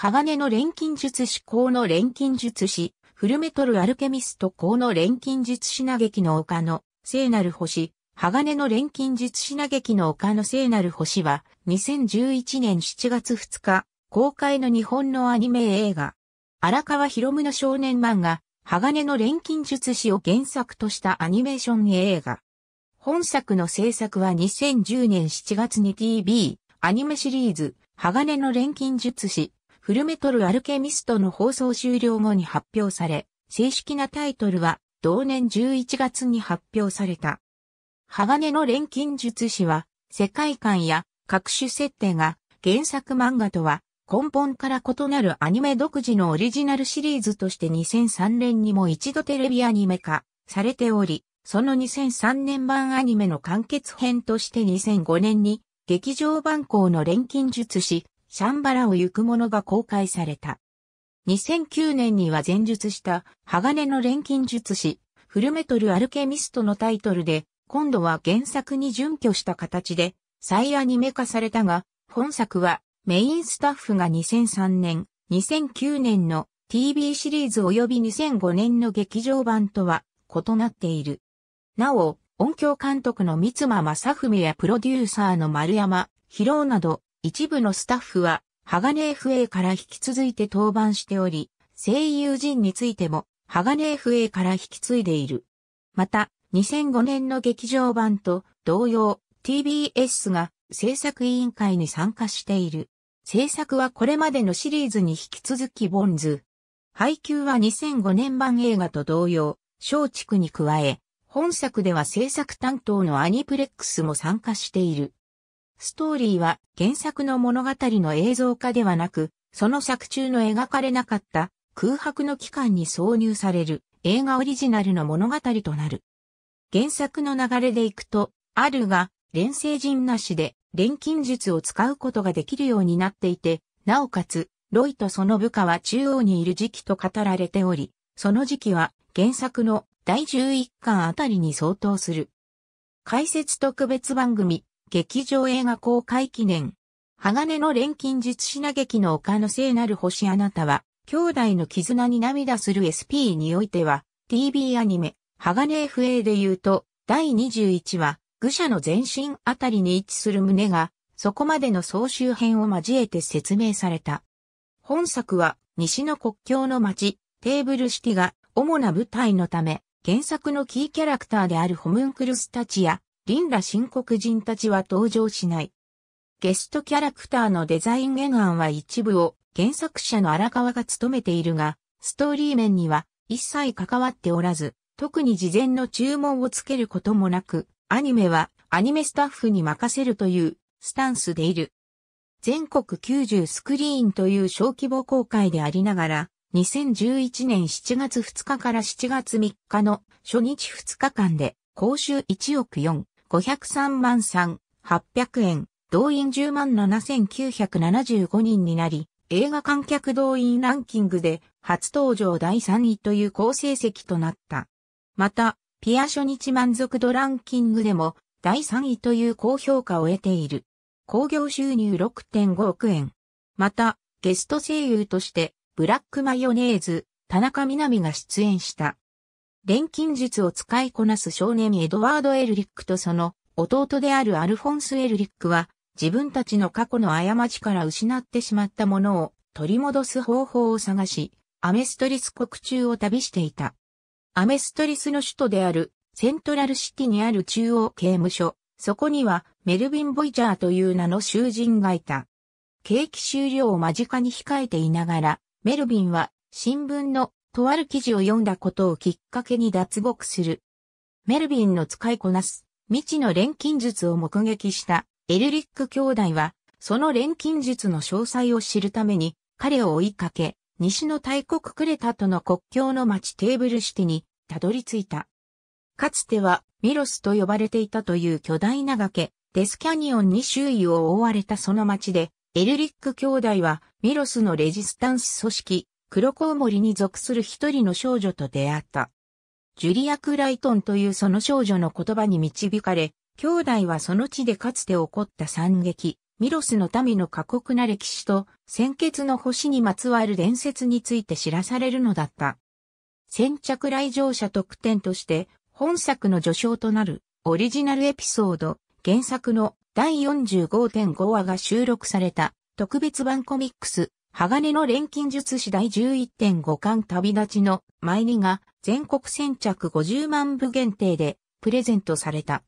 鋼の錬金術師鋼の錬金術師、フルメトルアルケミスト鋼の錬金術師嘆きの丘の聖なる星、鋼の錬金術師嘆きの丘の聖なる星は、2011年7月2日、公開の日本のアニメ映画、荒川博夢の少年漫画、鋼の錬金術師を原作としたアニメーション映画。本作の制作は2010年7月に TV、アニメシリーズ、鋼の錬金術師、フルメトルアルケミストの放送終了後に発表され、正式なタイトルは同年11月に発表された。鋼の錬金術師は、世界観や各種設定が原作漫画とは根本から異なるアニメ独自のオリジナルシリーズとして2003年にも一度テレビアニメ化されており、その2003年版アニメの完結編として2005年に劇場版校の錬金術師シャンバラを行く者が公開された。2009年には前述した鋼の錬金術師、フルメトルアルケミストのタイトルで、今度は原作に準拠した形で再アニメ化されたが、本作はメインスタッフが2003年、2009年の TV シリーズ及び2005年の劇場版とは異なっている。なお、音響監督の三間正文やプロデューサーの丸山、広尾など、一部のスタッフは、鋼 FA から引き続いて登板しており、声優陣についても、鋼 FA から引き継いでいる。また、2005年の劇場版と同様、TBS が制作委員会に参加している。制作はこれまでのシリーズに引き続きボンズ。配給は2005年版映画と同様、松竹に加え、本作では制作担当のアニプレックスも参加している。ストーリーは原作の物語の映像化ではなく、その作中の描かれなかった空白の期間に挿入される映画オリジナルの物語となる。原作の流れでいくと、あるが、錬成人なしで錬金術を使うことができるようになっていて、なおかつ、ロイとその部下は中央にいる時期と語られており、その時期は原作の第11巻あたりに相当する。解説特別番組、劇場映画公開記念。鋼の錬金術品劇の丘の聖なる星あなたは、兄弟の絆に涙する SP においては、TV アニメ、鋼 FA で言うと、第21話、愚者の全身あたりに位置する胸が、そこまでの総集編を交えて説明された。本作は、西の国境の街、テーブルシティが主な舞台のため、原作のキーキャラクターであるホムンクルスたちや、リンら新国人たちは登場しない。ゲストキャラクターのデザイン原案は一部を原作者の荒川が務めているが、ストーリー面には一切関わっておらず、特に事前の注文をつけることもなく、アニメはアニメスタッフに任せるというスタンスでいる。全国90スクリーンという小規模公開でありながら、2011年7月2日から7月3日の初日2日間で、公衆1億4 503万3800円、動員10万7975人になり、映画観客動員ランキングで初登場第3位という好成績となった。また、ピア初日満足度ランキングでも第3位という高評価を得ている。興行収入6.5億円。また、ゲスト声優として、ブラックマヨネーズ、田中みなみが出演した。錬金術を使いこなす少年エドワード・エルリックとその弟であるアルフォンス・エルリックは自分たちの過去の過ちから失ってしまったものを取り戻す方法を探し、アメストリス国中を旅していた。アメストリスの首都であるセントラルシティにある中央刑務所、そこにはメルビン・ボイジャーという名の囚人がいた。刑期終了を間近に控えていながら、メルビンは新聞のとある記事を読んだことをきっかけに脱獄する。メルビンの使いこなす、未知の錬金術を目撃したエルリック兄弟は、その錬金術の詳細を知るために、彼を追いかけ、西の大国クレタとの国境の町テーブルシティにたどり着いた。かつてはミロスと呼ばれていたという巨大な崖、デスキャニオンに周囲を覆われたその町で、エルリック兄弟はミロスのレジスタンス組織、黒コウモリに属する一人の少女と出会った。ジュリア・クライトンというその少女の言葉に導かれ、兄弟はその地でかつて起こった惨劇、ミロスの民の過酷な歴史と、先決の星にまつわる伝説について知らされるのだった。先着来場者特典として、本作の序章となる、オリジナルエピソード、原作の第45.5話が収録された、特別版コミックス、鋼の錬金術師第11.5巻旅立ちの前にが全国先着50万部限定でプレゼントされた。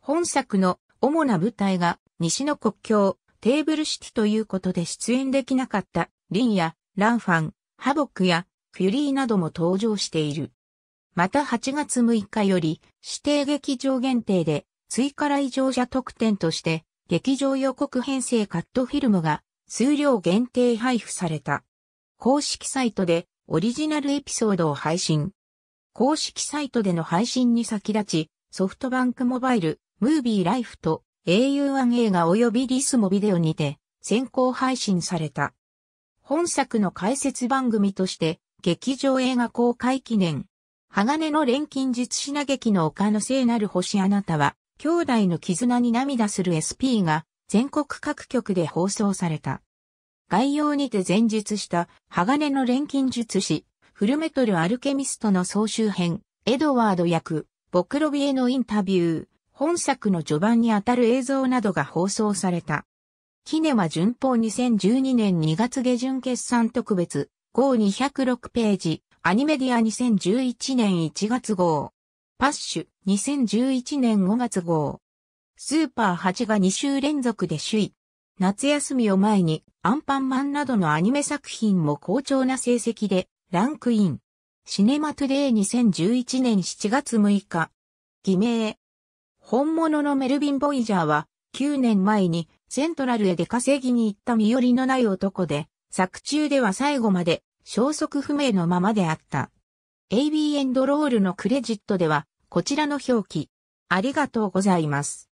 本作の主な舞台が西の国境、テーブルシティということで出演できなかったリンやランファン、ハボックやフュリーなども登場している。また8月6日より指定劇場限定で追加来場者特典として劇場予告編成カットフィルムが数量限定配布された。公式サイトでオリジナルエピソードを配信。公式サイトでの配信に先立ち、ソフトバンクモバイル、ムービーライフと au1 映画及びリスモビデオにて先行配信された。本作の解説番組として、劇場映画公開記念。鋼の錬金術品劇の丘の聖なる星あなたは、兄弟の絆に涙する SP が、全国各局で放送された。概要にて前述した鋼の錬金術師、フルメトルアルケミストの総集編、エドワード役、ボクロビエのインタビュー、本作の序盤にあたる映像などが放送された。キネマ順法2012年2月下旬決算特別、号206ページ、アニメディア2011年1月号。パッシュ2011年5月号。スーパー8が2週連続で首位。夏休みを前にアンパンマンなどのアニメ作品も好調な成績でランクイン。シネマトゥデイ2011年7月6日。偽名。本物のメルビン・ボイジャーは9年前にセントラルへ出稼ぎに行った身寄りのない男で、作中では最後まで消息不明のままであった。AB エンドロールのクレジットでは、こちらの表記。ありがとうございます。